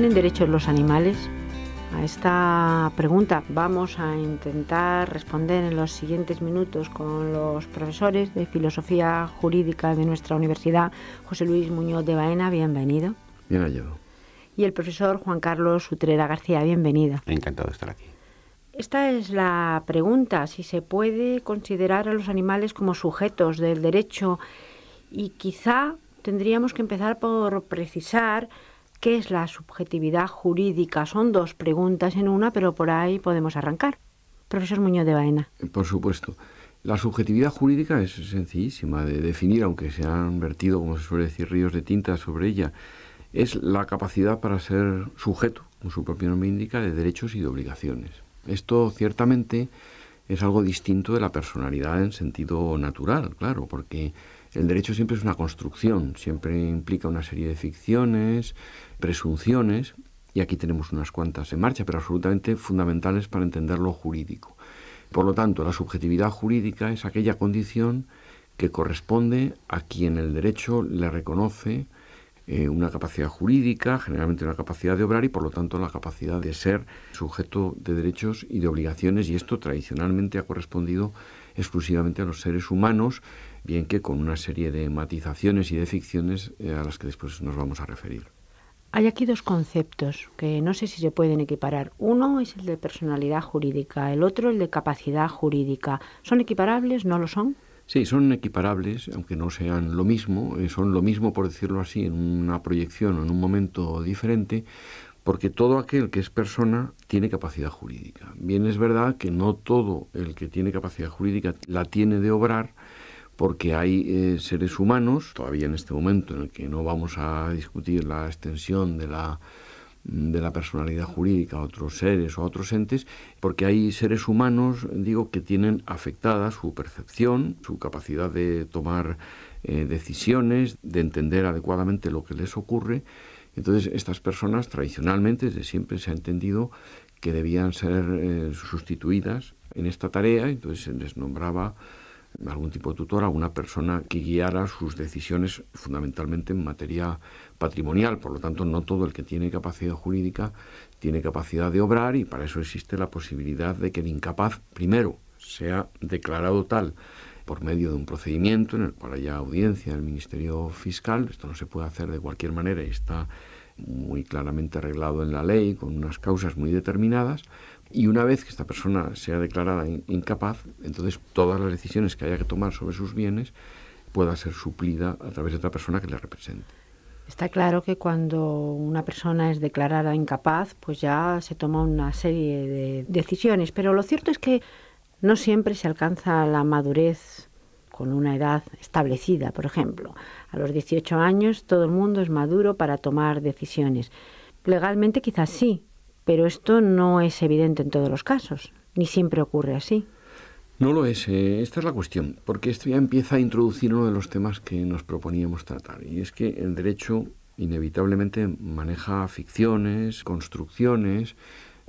¿Tienen derechos los animales? A esta pregunta vamos a intentar responder en los siguientes minutos con los profesores de Filosofía Jurídica de nuestra universidad, José Luis Muñoz de Baena, bienvenido. Bien Y el profesor Juan Carlos Utrera García, bienvenido. Encantado de estar aquí. Esta es la pregunta, si se puede considerar a los animales como sujetos del derecho y quizá tendríamos que empezar por precisar ¿Qué es la subjetividad jurídica? Son dos preguntas en una, pero por ahí podemos arrancar. Profesor Muñoz de Baena. Por supuesto. La subjetividad jurídica es sencillísima de definir, aunque se han vertido, como se suele decir, ríos de tinta sobre ella. Es la capacidad para ser sujeto, como su propio nombre indica, de derechos y de obligaciones. Esto ciertamente es algo distinto de la personalidad en sentido natural, claro, porque el derecho siempre es una construcción, siempre implica una serie de ficciones, presunciones, y aquí tenemos unas cuantas en marcha, pero absolutamente fundamentales para entender lo jurídico. Por lo tanto, la subjetividad jurídica es aquella condición que corresponde a quien el derecho le reconoce eh, una capacidad jurídica, generalmente una capacidad de obrar y por lo tanto la capacidad de ser sujeto de derechos y de obligaciones y esto tradicionalmente ha correspondido exclusivamente a los seres humanos bien que con una serie de matizaciones y de ficciones eh, a las que después nos vamos a referir. Hay aquí dos conceptos que no sé si se pueden equiparar. Uno es el de personalidad jurídica, el otro el de capacidad jurídica. ¿Son equiparables? ¿No lo son? Sí, son equiparables, aunque no sean lo mismo, eh, son lo mismo por decirlo así, en una proyección o en un momento diferente, porque todo aquel que es persona tiene capacidad jurídica. Bien es verdad que no todo el que tiene capacidad jurídica la tiene de obrar, porque hay eh, seres humanos, todavía en este momento en el que no vamos a discutir la extensión de la, de la personalidad jurídica a otros seres o a otros entes, porque hay seres humanos, digo, que tienen afectada su percepción, su capacidad de tomar eh, decisiones, de entender adecuadamente lo que les ocurre. Entonces, estas personas tradicionalmente, desde siempre, se ha entendido que debían ser eh, sustituidas en esta tarea, entonces se les nombraba algún tipo de tutor, alguna persona que guiara sus decisiones fundamentalmente en materia patrimonial. Por lo tanto, no todo el que tiene capacidad jurídica tiene capacidad de obrar y para eso existe la posibilidad de que el incapaz primero sea declarado tal por medio de un procedimiento en el cual haya audiencia del Ministerio Fiscal. Esto no se puede hacer de cualquier manera y está muy claramente arreglado en la ley, con unas causas muy determinadas, y una vez que esta persona sea declarada incapaz, entonces todas las decisiones que haya que tomar sobre sus bienes pueda ser suplida a través de otra persona que le represente. Está claro que cuando una persona es declarada incapaz, pues ya se toma una serie de decisiones, pero lo cierto es que no siempre se alcanza la madurez con una edad establecida, por ejemplo. A los 18 años todo el mundo es maduro para tomar decisiones. Legalmente quizás sí, pero esto no es evidente en todos los casos, ni siempre ocurre así. No lo es, eh, esta es la cuestión, porque esto ya empieza a introducir uno de los temas que nos proponíamos tratar, y es que el derecho inevitablemente maneja ficciones, construcciones,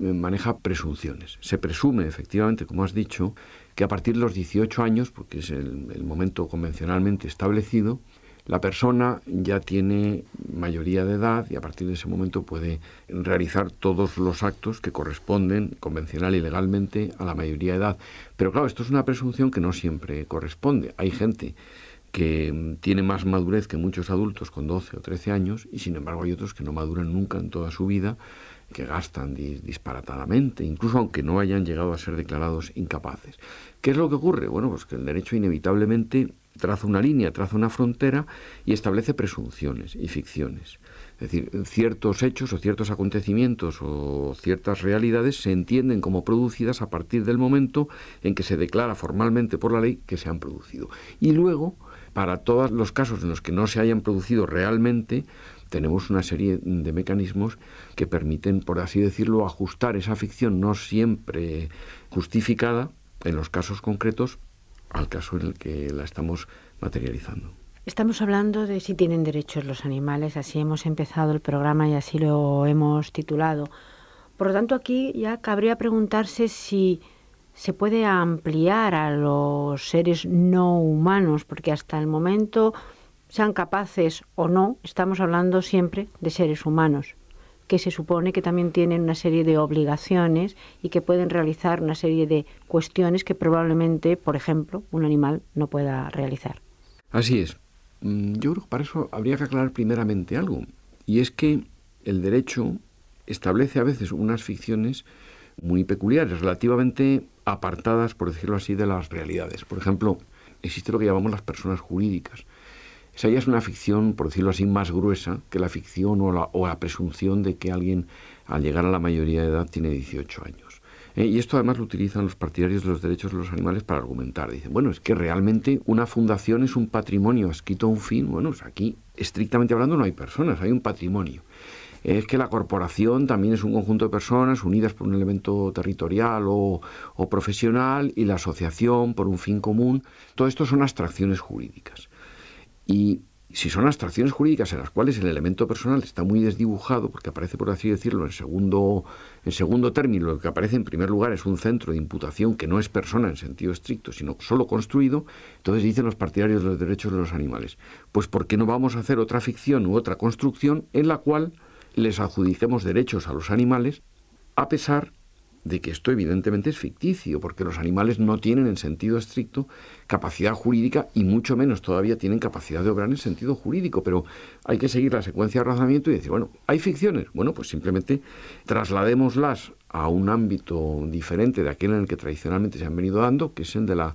eh, maneja presunciones. Se presume, efectivamente, como has dicho, que a partir de los 18 años, porque es el momento convencionalmente establecido, la persona ya tiene mayoría de edad y a partir de ese momento puede realizar todos los actos que corresponden convencional y legalmente a la mayoría de edad. Pero claro, esto es una presunción que no siempre corresponde. Hay gente que mm, tiene más madurez que muchos adultos con 12 o 13 años y sin embargo hay otros que no maduran nunca en toda su vida, que gastan disparatadamente, incluso aunque no hayan llegado a ser declarados incapaces. ¿Qué es lo que ocurre? Bueno, pues que el derecho inevitablemente traza una línea, traza una frontera y establece presunciones y ficciones. Es decir, ciertos hechos o ciertos acontecimientos o ciertas realidades se entienden como producidas a partir del momento en que se declara formalmente por la ley que se han producido. Y luego, para todos los casos en los que no se hayan producido realmente, tenemos una serie de mecanismos que permiten, por así decirlo, ajustar esa ficción no siempre justificada en los casos concretos al caso en el que la estamos materializando. Estamos hablando de si tienen derechos los animales, así hemos empezado el programa y así lo hemos titulado. Por lo tanto, aquí ya cabría preguntarse si se puede ampliar a los seres no humanos, porque hasta el momento, sean capaces o no, estamos hablando siempre de seres humanos que se supone que también tienen una serie de obligaciones y que pueden realizar una serie de cuestiones que probablemente, por ejemplo, un animal no pueda realizar. Así es. Mm, yo creo que para eso habría que aclarar primeramente algo, y es que el derecho establece a veces unas ficciones muy peculiares, relativamente apartadas, por decirlo así, de las realidades. Por ejemplo, existe lo que llamamos las personas jurídicas, o sea, es una ficción, por decirlo así, más gruesa que la ficción o la, presunción de que alguien al llegar a la mayoría de edad tiene 18 años. Eh, y esto además lo utilizan los partidarios de los derechos de los animales para argumentar. Dicen, bueno, es que realmente una fundación es un patrimonio has quito un fin. Bueno, pues aquí, estrictamente hablando, no hay personas, hay un patrimonio es que la corporación también es un conjunto de personas unidas por un elemento territorial o, profesional y la asociación por un fin común. Todo esto son abstracciones jurídicas. Y si son abstracciones jurídicas en las cuales el elemento personal está muy desdibujado, porque aparece, por así decirlo, en segundo, en segundo término, lo que aparece en primer lugar es un centro de imputación que no es persona en sentido estricto, sino solo construido, entonces dicen los partidarios de los derechos de los animales, pues ¿por qué no vamos a hacer otra ficción u otra construcción en la cual les adjudiquemos derechos a los animales a pesar de que esto evidentemente es ficticio, porque los animales no tienen en sentido estricto capacidad jurídica y mucho menos todavía tienen capacidad de obrar en sentido jurídico, pero hay que seguir la secuencia de razonamiento y decir, bueno, ¿hay ficciones? Bueno, pues simplemente trasladémoslas a un ámbito diferente de aquel en el que tradicionalmente se han venido dando, que es el de la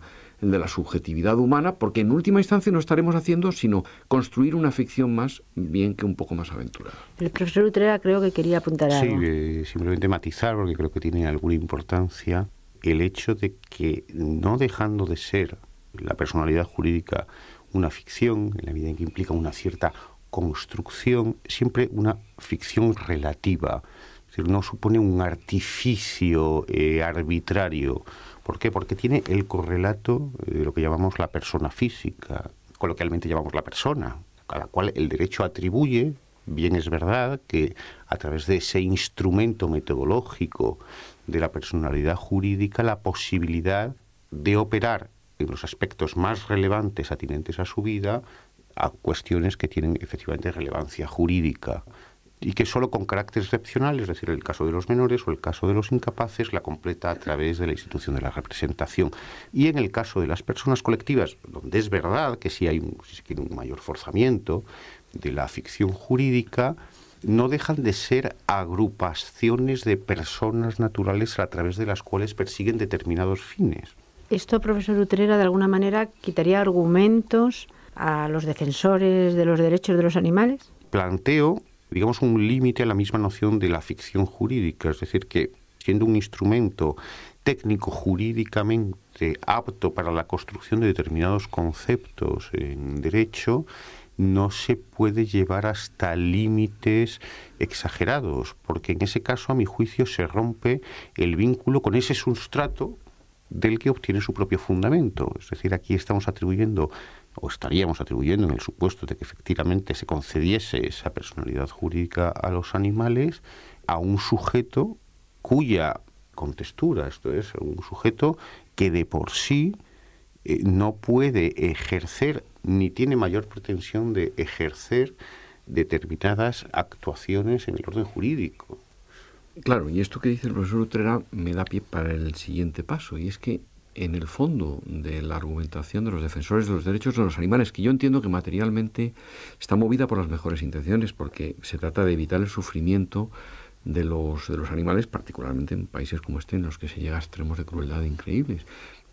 de la subjetividad humana, porque en última instancia no estaremos haciendo sino construir una ficción más, bien que un poco más aventurada. El profesor Utrera creo que quería apuntar algo. Sí, eh, simplemente matizar, porque creo que tiene alguna importancia, el hecho de que no dejando de ser la personalidad jurídica una ficción, en la medida en que implica una cierta construcción, siempre una ficción relativa, es no supone un artificio eh, arbitrario ¿Por qué? Porque tiene el correlato de lo que llamamos la persona física, coloquialmente llamamos la persona, a la cual el derecho atribuye, bien es verdad, que a través de ese instrumento metodológico de la personalidad jurídica, la posibilidad de operar en los aspectos más relevantes atinentes a su vida a cuestiones que tienen efectivamente relevancia jurídica y que solo con carácter excepcional, es decir, el caso de los menores o el caso de los incapaces, la completa a través de la institución de la representación. Y en el caso de las personas colectivas, donde es verdad que si hay si se quiere, un mayor forzamiento de la ficción jurídica, no dejan de ser agrupaciones de personas naturales a través de las cuales persiguen determinados fines. Esto, profesor Utrera, de alguna manera quitaría argumentos a los defensores de los derechos de los animales. Planteo digamos, un límite a la misma noción de la ficción jurídica, es decir, que siendo un instrumento técnico jurídicamente apto para la construcción de determinados conceptos en derecho, no se puede llevar hasta límites exagerados, porque en ese caso, a mi juicio, se rompe el vínculo con ese sustrato del que obtiene su propio fundamento. Es decir, aquí estamos atribuyendo o estaríamos atribuyendo en el supuesto de que efectivamente se concediese esa personalidad jurídica a los animales, a un sujeto cuya contextura, esto es, un sujeto que de por sí eh, no puede ejercer ni tiene mayor pretensión de ejercer determinadas actuaciones en el orden jurídico. Claro, y esto que dice el profesor Utrera me da pie para el siguiente paso, y es que en el fondo de la argumentación de los defensores de los derechos de los animales, que yo entiendo que materialmente está movida por las mejores intenciones, porque se trata de evitar el sufrimiento de los, de los animales, particularmente en países como este, en los que se llega a extremos de crueldad increíbles.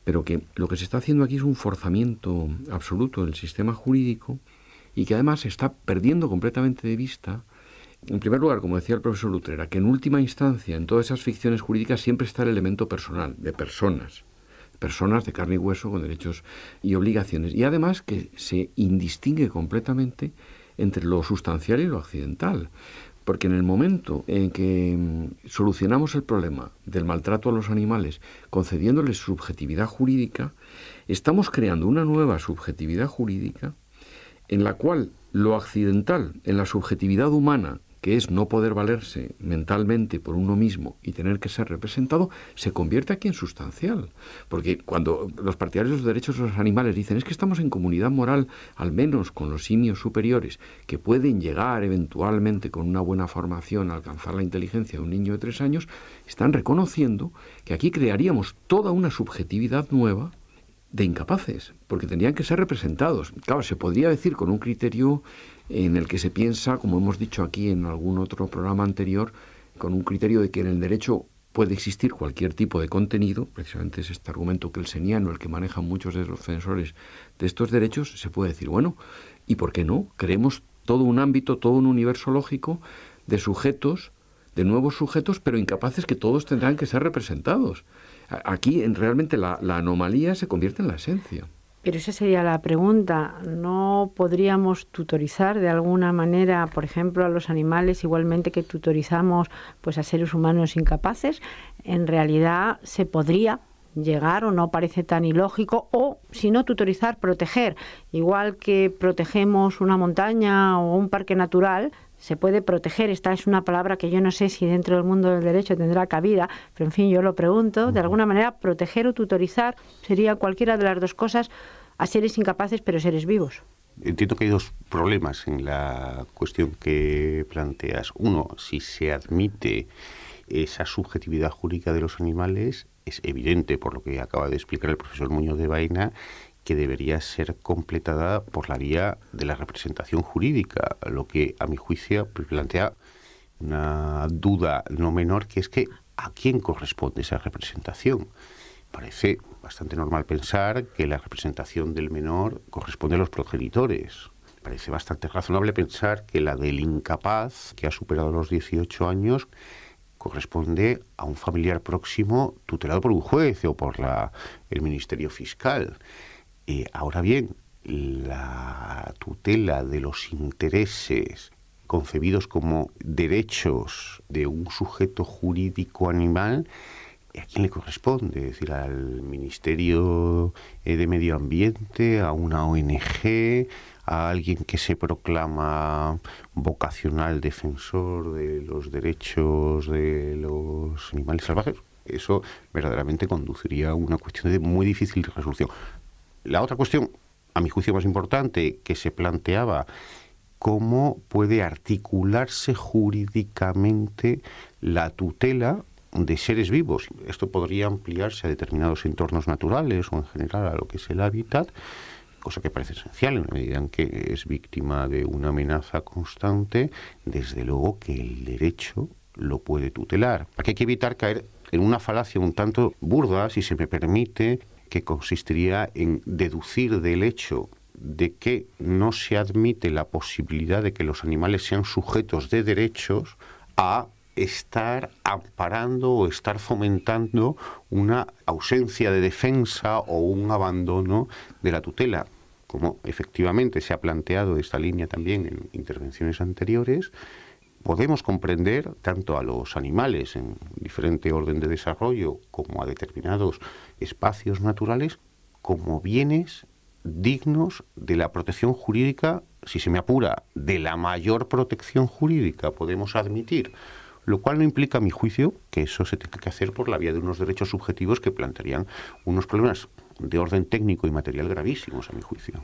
Pero que lo que se está haciendo aquí es un forzamiento absoluto del sistema jurídico y que además se está perdiendo completamente de vista en primer lugar, como decía el profesor Lutrera, que en última instancia en todas esas ficciones jurídicas siempre está el elemento personal, de personas personas de carne y hueso con derechos y obligaciones. Y además que se indistingue completamente entre lo sustancial y lo accidental. Porque en el momento en que mm, solucionamos el problema del maltrato a los animales concediéndoles subjetividad jurídica, estamos creando una nueva subjetividad jurídica en la cual lo accidental en la subjetividad humana que es no poder valerse mentalmente por uno mismo y tener que ser representado, se convierte aquí en sustancial. Porque cuando los partidarios de los derechos de los animales dicen es que estamos en comunidad moral, al menos con los simios superiores, que pueden llegar eventualmente con una buena formación a alcanzar la inteligencia de un niño de tres años, están reconociendo que aquí crearíamos toda una subjetividad nueva de incapaces, porque tendrían que ser representados. Claro, se podría decir con un criterio en el que se piensa, como hemos dicho aquí en algún otro programa anterior, con un criterio de que en el derecho puede existir cualquier tipo de contenido, precisamente es este argumento que el el que manejan muchos de los defensores de estos derechos, se puede decir, bueno, ¿y por qué no? Creemos todo un ámbito, todo un universo lógico de sujetos, de nuevos sujetos, pero incapaces que todos tendrán que ser representados. Aquí en, realmente la anomalía se convierte en la esencia. Pero esa sería la pregunta. ¿No podríamos tutorizar de alguna manera, por ejemplo, a los animales, igualmente que tutorizamos pues, a seres humanos incapaces? En realidad se podría llegar o no parece tan ilógico o si no tutorizar proteger igual que protegemos una montaña o un parque natural se puede proteger. Esta es una palabra que yo no sé si dentro del mundo del derecho tendrá cabida, pero en fin, yo lo pregunto. De alguna manera, proteger o tutorizar sería cualquiera de las dos cosas a seres incapaces pero seres vivos. Entiendo que hay dos problemas en la cuestión que planteas. Uno, si se admite esa subjetividad jurídica de los animales, es evidente por lo que acaba de explicar el profesor Muñoz de Vaina que debería ser completada por la vía de la representación jurídica, lo que a mi juicio plantea una duda no menor, que es que a quién corresponde esa representación. Parece bastante normal pensar que la representación del menor corresponde a los progenitores. Parece bastante razonable pensar que la del incapaz, que ha superado los 18 años, corresponde a un familiar próximo tutelado por un juez o por la, el Ministerio Fiscal ahora bien, la tutela de los intereses concebidos como derechos de un sujeto jurídico animal, ¿a quién le corresponde? decir, al Ministerio eh, de Medio Ambiente, a una ONG, a alguien que se proclama vocacional defensor de los derechos de los animales salvajes. Eso verdaderamente conduciría a una cuestión de muy difícil resolución. La otra cuestión, a mi juicio más importante, que se planteaba cómo puede articularse jurídicamente la tutela de seres vivos. Esto podría ampliarse a determinados entornos naturales o en general a lo que es el hábitat, cosa que parece esencial en la medida en que es víctima de una amenaza constante, desde luego que el derecho lo puede tutelar. Aquí hay que evitar caer en una falacia un tanto burda, si se me permite, que consistiría en deducir del hecho de que no se admite la posibilidad de que los animales sean sujetos de derechos a estar amparando o estar fomentando una ausencia de defensa o un abandono de la tutela. Como efectivamente se ha planteado esta línea también en intervenciones anteriores, podemos comprender tanto a los animales en diferente orden de desarrollo como a determinados espacios naturales como bienes dignos de la protección jurídica, si se me apura, de la mayor protección jurídica podemos admitir, lo cual no implica, a mi juicio, que eso se tenga que hacer por la vía de unos derechos subjetivos que plantearían unos problemas de orden técnico y material gravísimos, a mi juicio.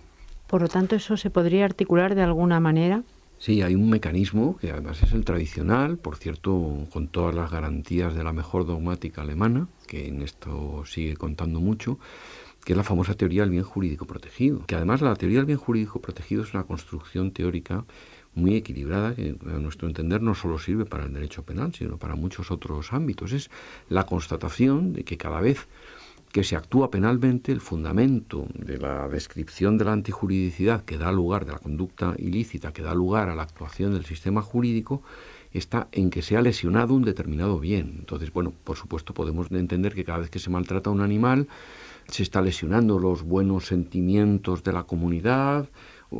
Por lo tanto, eso se podría articular de alguna manera Sí, hay un mecanismo que además es el tradicional, por cierto, con todas las garantías de la mejor dogmática alemana, que en esto sigue contando mucho, que es la famosa teoría del bien jurídico protegido. Que además la teoría del bien jurídico protegido es una construcción teórica muy equilibrada que a nuestro entender no solo sirve para el derecho penal, sino para muchos otros ámbitos. Es la constatación de que cada vez que se actúa penalmente, el fundamento de la descripción de la antijuridicidad que da lugar, de la conducta ilícita que da lugar a la actuación del sistema jurídico, está en que se ha lesionado un determinado bien. Entonces, bueno, por supuesto podemos entender que cada vez que se maltrata un animal, se está lesionando los buenos sentimientos de la comunidad,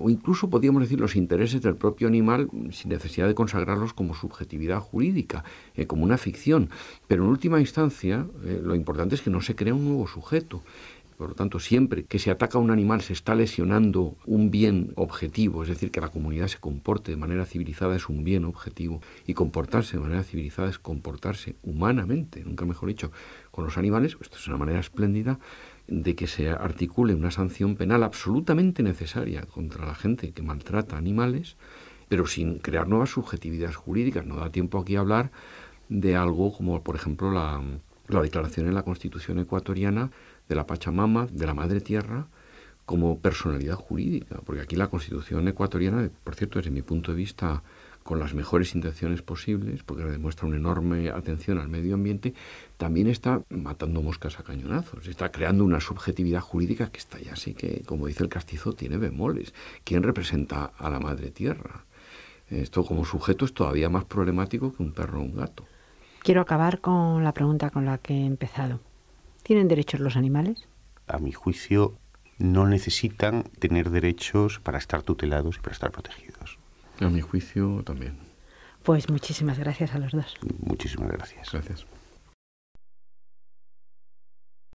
o incluso podríamos decir los intereses del propio animal sin necesidad de consagrarlos como subjetividad jurídica, eh, como una ficción. Pero en última instancia, eh, lo importante es que no se crea un nuevo sujeto. Por lo tanto, siempre que se ataca a un animal se está lesionando un bien objetivo, es decir, que la comunidad se comporte de manera civilizada es un bien objetivo y comportarse de manera civilizada es comportarse humanamente, nunca mejor dicho, con los animales, pues esto es una manera espléndida de que se articule una sanción penal absolutamente necesaria contra la gente que maltrata animales, pero sin crear nuevas subjetividades jurídicas. No da tiempo aquí a hablar de algo como, por ejemplo, la, la declaración en la Constitución ecuatoriana de la Pachamama, de la Madre Tierra, como personalidad jurídica, porque aquí la Constitución ecuatoriana, por cierto, desde mi punto de vista, con las mejores intenciones posibles, porque demuestra una enorme atención al medio ambiente, también está matando moscas a cañonazos, está creando una subjetividad jurídica que está ya así que, como dice el castizo, tiene bemoles. ¿Quién representa a la madre tierra? Esto como sujeto es todavía más problemático que un perro o un gato. Quiero acabar con la pregunta con la que he empezado. ¿Tienen derechos los animales? A mi juicio, no necesitan tener derechos para estar tutelados y para estar protegidos. A mi juicio, también. Pues muchísimas gracias a los dos. Muchísimas gracias. Gracias.